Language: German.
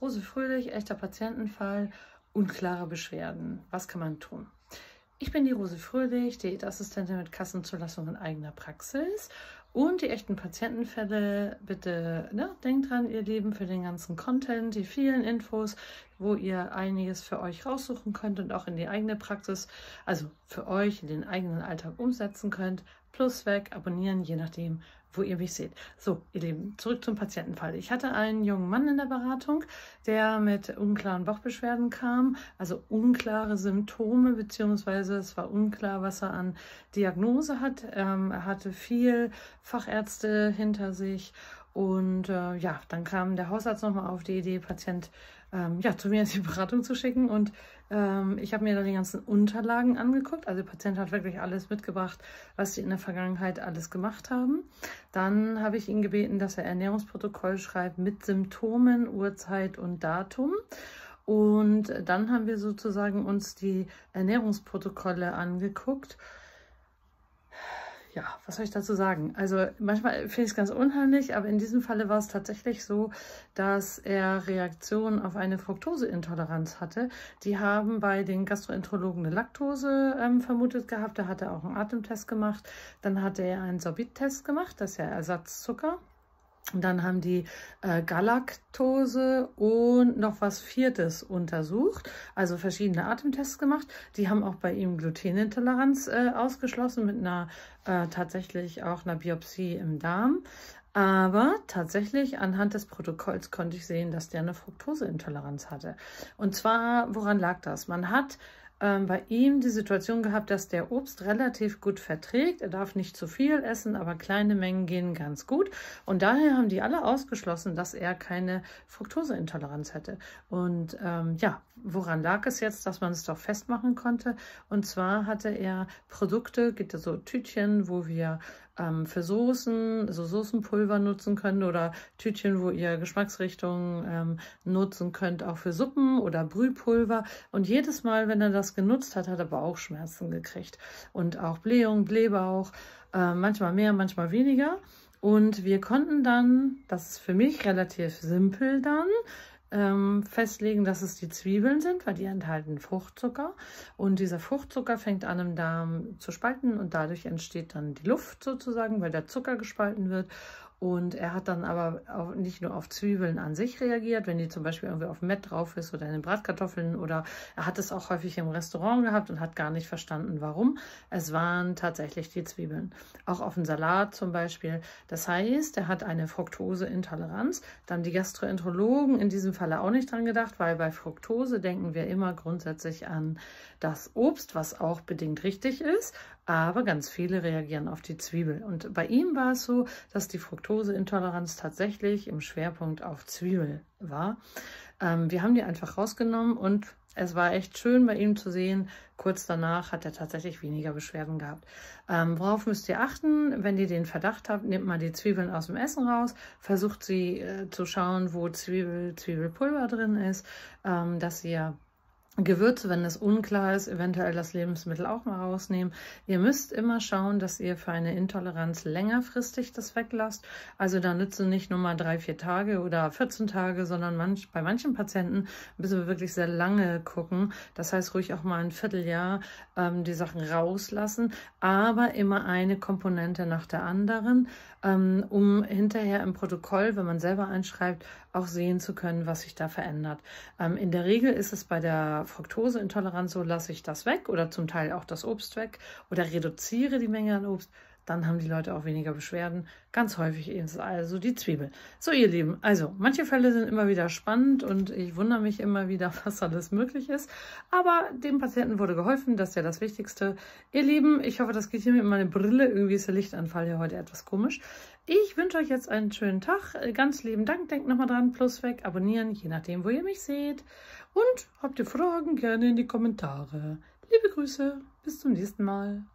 Rose Fröhlich, echter Patientenfall, unklare Beschwerden. Was kann man tun? Ich bin die Rose Fröhlich, Diätassistentin mit Kassenzulassung in eigener Praxis. Und die echten Patientenfälle, bitte ne, denkt dran, ihr Lieben, für den ganzen Content, die vielen Infos, wo ihr einiges für euch raussuchen könnt und auch in die eigene Praxis, also für euch in den eigenen Alltag umsetzen könnt plus weg, abonnieren, je nachdem, wo ihr mich seht. So, ihr Lieben, zurück zum Patientenfall. Ich hatte einen jungen Mann in der Beratung, der mit unklaren Bauchbeschwerden kam, also unklare Symptome, beziehungsweise es war unklar, was er an Diagnose hat. Ähm, er hatte viel Fachärzte hinter sich und äh, ja, dann kam der Hausarzt nochmal auf die Idee, Patient ähm, ja, zu mir in die Beratung zu schicken. Und ähm, ich habe mir da die ganzen Unterlagen angeguckt. Also der Patient hat wirklich alles mitgebracht, was sie in der Vergangenheit alles gemacht haben. Dann habe ich ihn gebeten, dass er Ernährungsprotokoll schreibt mit Symptomen, Uhrzeit und Datum. Und dann haben wir sozusagen uns die Ernährungsprotokolle angeguckt ja, was soll ich dazu sagen? Also manchmal finde ich es ganz unheimlich, aber in diesem Falle war es tatsächlich so, dass er Reaktionen auf eine Fructoseintoleranz hatte. Die haben bei den Gastroenterologen eine Laktose ähm, vermutet gehabt. Da hat er auch einen Atemtest gemacht. Dann hatte er einen Sorbit-Test gemacht, das ist ja Ersatzzucker. Und dann haben die äh, Galaktose und noch was Viertes untersucht, also verschiedene Atemtests gemacht. Die haben auch bei ihm Glutenintoleranz äh, ausgeschlossen mit einer äh, tatsächlich auch einer Biopsie im Darm. Aber tatsächlich anhand des Protokolls konnte ich sehen, dass der eine Fructoseintoleranz hatte. Und zwar, woran lag das? Man hat ähm, bei ihm die Situation gehabt, dass der Obst relativ gut verträgt. Er darf nicht zu viel essen, aber kleine Mengen gehen ganz gut. Und daher haben die alle ausgeschlossen, dass er keine Fructoseintoleranz hätte. Und ähm, ja, woran lag es jetzt, dass man es doch festmachen konnte? Und zwar hatte er Produkte, gibt es so Tütchen, wo wir ähm, für Soßen, so also Soßenpulver nutzen könnt oder Tütchen, wo ihr Geschmacksrichtungen ähm, nutzen könnt, auch für Suppen oder Brühpulver. Und jedes Mal, wenn er das genutzt hat, hat er Bauchschmerzen gekriegt und auch Blähung, Blähbauch, äh, manchmal mehr, manchmal weniger. Und wir konnten dann, das ist für mich relativ simpel dann, ähm, festlegen, dass es die Zwiebeln sind, weil die enthalten Fruchtzucker. Und dieser Fruchtzucker fängt an im Darm zu spalten und dadurch entsteht dann die Luft sozusagen, weil der Zucker gespalten wird. Und er hat dann aber auch nicht nur auf Zwiebeln an sich reagiert, wenn die zum Beispiel irgendwie auf Mett drauf ist oder in den Bratkartoffeln oder er hat es auch häufig im Restaurant gehabt und hat gar nicht verstanden, warum. Es waren tatsächlich die Zwiebeln. Auch auf dem Salat zum Beispiel. Das heißt, er hat eine Fructoseintoleranz. Dann haben die Gastroenterologen in diesem Falle auch nicht dran gedacht, weil bei Fructose denken wir immer grundsätzlich an das Obst, was auch bedingt richtig ist. Aber ganz viele reagieren auf die Zwiebel. Und bei ihm war es so, dass die Fructose Laktoseintoleranz tatsächlich im Schwerpunkt auf Zwiebel war. Ähm, wir haben die einfach rausgenommen und es war echt schön bei ihm zu sehen. Kurz danach hat er tatsächlich weniger Beschwerden gehabt. Ähm, worauf müsst ihr achten? Wenn ihr den Verdacht habt, nehmt mal die Zwiebeln aus dem Essen raus. Versucht sie äh, zu schauen, wo Zwiebel, Zwiebelpulver drin ist, ähm, dass ihr Gewürze, wenn es unklar ist, eventuell das Lebensmittel auch mal rausnehmen. Ihr müsst immer schauen, dass ihr für eine Intoleranz längerfristig das weglasst. Also da nützen nicht nur mal drei, vier Tage oder 14 Tage, sondern manch, bei manchen Patienten müssen wir wirklich sehr lange gucken. Das heißt, ruhig auch mal ein Vierteljahr ähm, die Sachen rauslassen, aber immer eine Komponente nach der anderen, ähm, um hinterher im Protokoll, wenn man selber einschreibt, auch sehen zu können, was sich da verändert. Ähm, in der Regel ist es bei der Fructoseintoleranz, so lasse ich das weg oder zum Teil auch das Obst weg oder reduziere die Menge an Obst dann haben die Leute auch weniger Beschwerden. Ganz häufig ist es also die Zwiebel. So, ihr Lieben, also manche Fälle sind immer wieder spannend und ich wundere mich immer wieder, was alles möglich ist. Aber dem Patienten wurde geholfen, das ist ja das Wichtigste. Ihr Lieben, ich hoffe, das geht hier mit meiner Brille. Irgendwie ist der Lichtanfall hier heute etwas komisch. Ich wünsche euch jetzt einen schönen Tag. Ganz lieben Dank. Denkt nochmal dran, Plus weg, abonnieren, je nachdem, wo ihr mich seht. Und habt ihr Fragen, gerne in die Kommentare. Liebe Grüße, bis zum nächsten Mal.